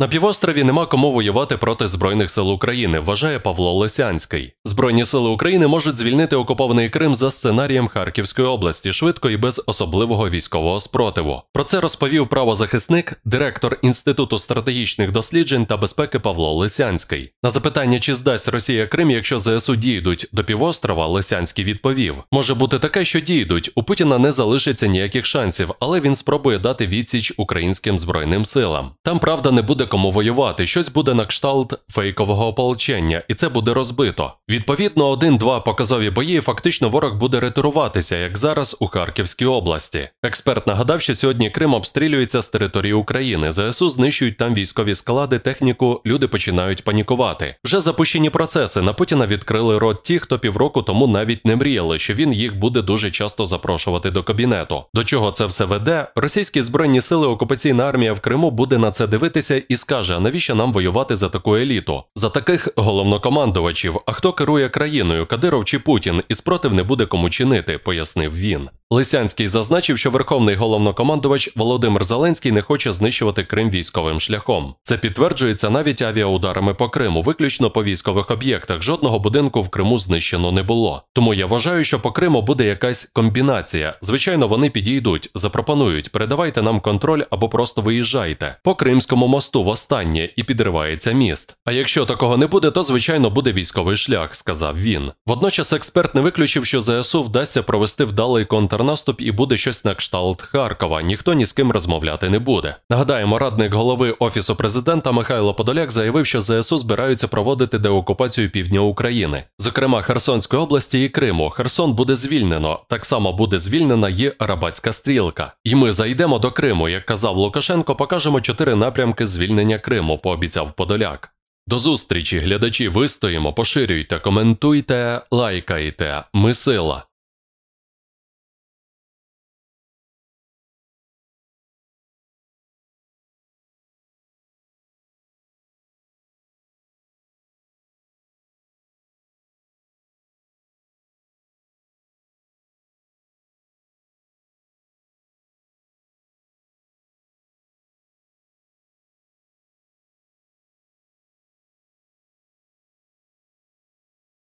На півострові нема кому воювати проти Збройних сил України, вважає Павло Лисянський. Збройні сили України можуть звільнити окупований Крим за сценарієм Харківської області швидко і без особливого військового спротиву. Про це розповів правозахисник, директор Інституту стратегічних досліджень та безпеки Павло Лисянський. На запитання, чи здасть Росія Крим, якщо ЗСУ дійдуть до півострова, Лисянський відповів: може бути таке, що дійдуть. У Путіна не залишиться ніяких шансів, але він спробує дати відсіч українським збройним силам. Там правда не буде кому воювати, щось буде на кшталт фейкового ополчення, і це буде розбито. Відповідно, один-два показові бої фактично ворог буде ретуруватися, як зараз у Харківській області. Експерт нагадав, що сьогодні Крим обстрілюється з території України. ЗСУ знищують там військові склади, техніку, люди починають панікувати. Вже запущені процеси на Путіна відкрили рот ті, хто півроку тому навіть не мріяли, що він їх буде дуже часто запрошувати до кабінету. До чого це все веде? Російські збройні сили окупаційна армія в Криму буде на це дивитися і скаже, навіщо нам воювати за таку еліту, за таких головнокомандувачів? А хто керує країною Кадиров чи Путін і спротив не буде кому чинити, пояснив він. Лисянський зазначив, що верховний головнокомандувач Володимир Зеленський не хоче знищувати Крим військовим шляхом. Це підтверджується навіть авіаударами по Криму, виключно по військових об'єктах. Жодного будинку в Криму знищено не було. Тому я вважаю, що по Криму буде якась комбінація. Звичайно, вони підійдуть, запропонують, передавайте нам контроль або просто виїжджайте по Кримському мосту. Востаннє і підривається міст. А якщо такого не буде, то звичайно буде військовий шлях, сказав він. Водночас експерт не виключив, що ЗСУ вдасться провести вдалий контр контрнаступ і буде щось на кшталт Харкова. Ніхто ні з ким розмовляти не буде. Нагадаємо, радник голови офісу президента Михайло Подоляк заявив, що ЗСУ збираються проводити деокупацію півдня України, зокрема Херсонської області і Криму. Херсон буде звільнено. Так само буде звільнена і Рабатська стрілка. І ми зайдемо до Криму. Як казав Лукашенко, покажемо чотири напрямки звільнення Криму. Пообіцяв Подоляк. До зустрічі, глядачі, вистоїмо, поширюйте, коментуйте, лайкайте. Ми сила.